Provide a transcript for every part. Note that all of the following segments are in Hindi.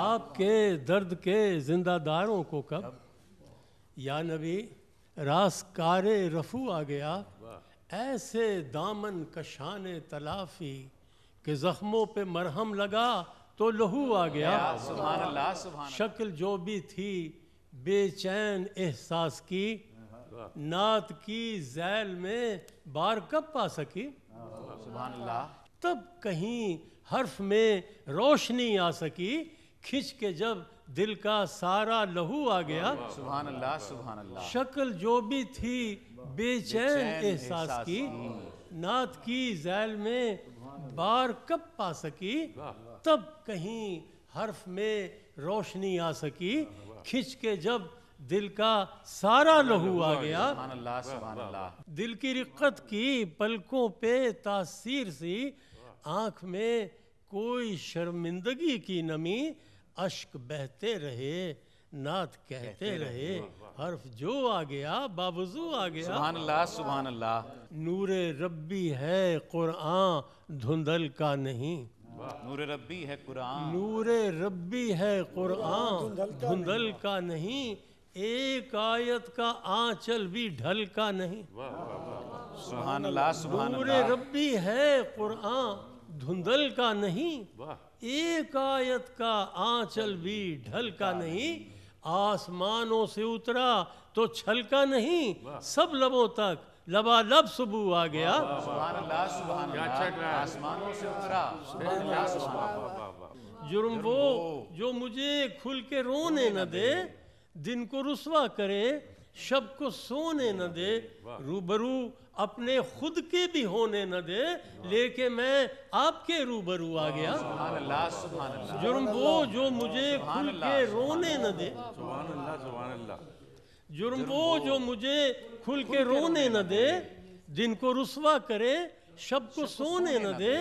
आपके दर्द के जिंदादारों को कब या नबी रास कारे रफू आ गया ऐसे दामन कशान तलाफी के जख्मों पे मरहम लगा तो लहू आ गया शक्ल जो भी थी बेचैन एहसास की नात की जैल में बार कब पा सकी तब कहीं हर्फ में रोशनी आ सकी खींच के जब दिल का सारा लहू आ गया सुभान अल्लाह सुभान अल्लाह शक्ल जो भी थी बेचैन एहसास की हम्म। नात की जैल में बार कब पा सकी तब कहीं हर्फ में रोशनी आ सकी खींच के जब दिल का सारा लहू आ गया दिल की रिक्कत की पलकों पे तासीर सी आंख में कोई शर्मिंदगी की नमी अश्क बहते रहे नाथ कहते रहे हर्फ जो आ गया बाबजू आ गया सुभान अल्लाह सुभान अल्लाह नूर रब्बी है कुरान धुंधल का नहीं नूर रब्बी है कुरान नूर रब्बी है कुरान धुंधल का नहीं एक आयत का आंचल भी ढल का नहीं सुहान अल्लाह सुबहान नूर रब्बी है कुरान धुंधल का नहीं एक आयत का आंचल भी ढल का नहीं आसमानों से उतरा तो छल का नहीं सब लबों तक लबालब सुबह आ गया आसमानों से उतरा जुर्म वो जो मुझे खुल के रोने न दे दिन को रुसवा करे शब को सोने न दे रूबरू अपने खुद के भी होने न दे लेके मैं आपके रूबरू आ गया जुर्म वो जो मुझे खुल के रोने न दे जुर्म वो जो मुझे खुल के रोने न दे दिन को रुसवा करे शब को सोने न दे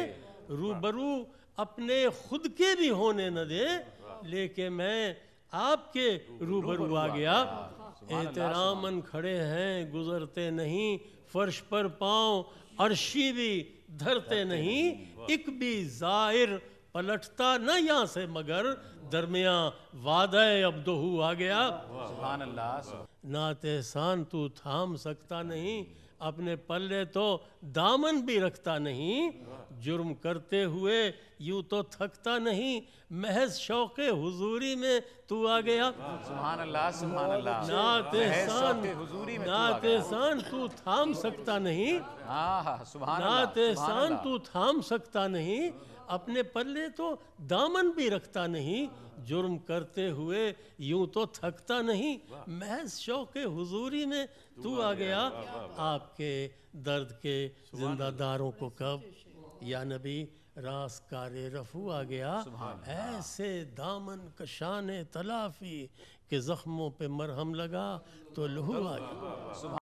रूबरू अपने खुद के भी होने न दे लेके मैं आपके रूबरू आ गया एहतरामन खड़े हैं गुजरते नहीं फर्श पर पाँव अर्शी भी धरते नहीं एक भी जाहिर पलटता न यहाँ से मगर दरमिया वादा अब दोहू आ गया नात तू थाम सकता नहीं अपने पल्ले तो दामन भी रखता नहीं जुर्म करते हुए यूं तो थकता नहीं महज शौक हुजूरी में तू आ गया सुभान अल्लाह सुभान अल्लाह नातेसान नातेसान तू थाम सकता नहीं हाँ, हाँ, नातेसान तू थाम सकता नहीं अपने पल्ले तो दामन भी रखता नहीं जुर्म करते हुए यूं तो थकता नहीं महज शौक हुजूरी में तू आ गया आपके दर्द के जिंदादारों को कब या नबी रास कारे रफू आ गया ऐसे दामन कशान तलाफी के ज़ख्मों पे मरहम लगा तो लहू आ गया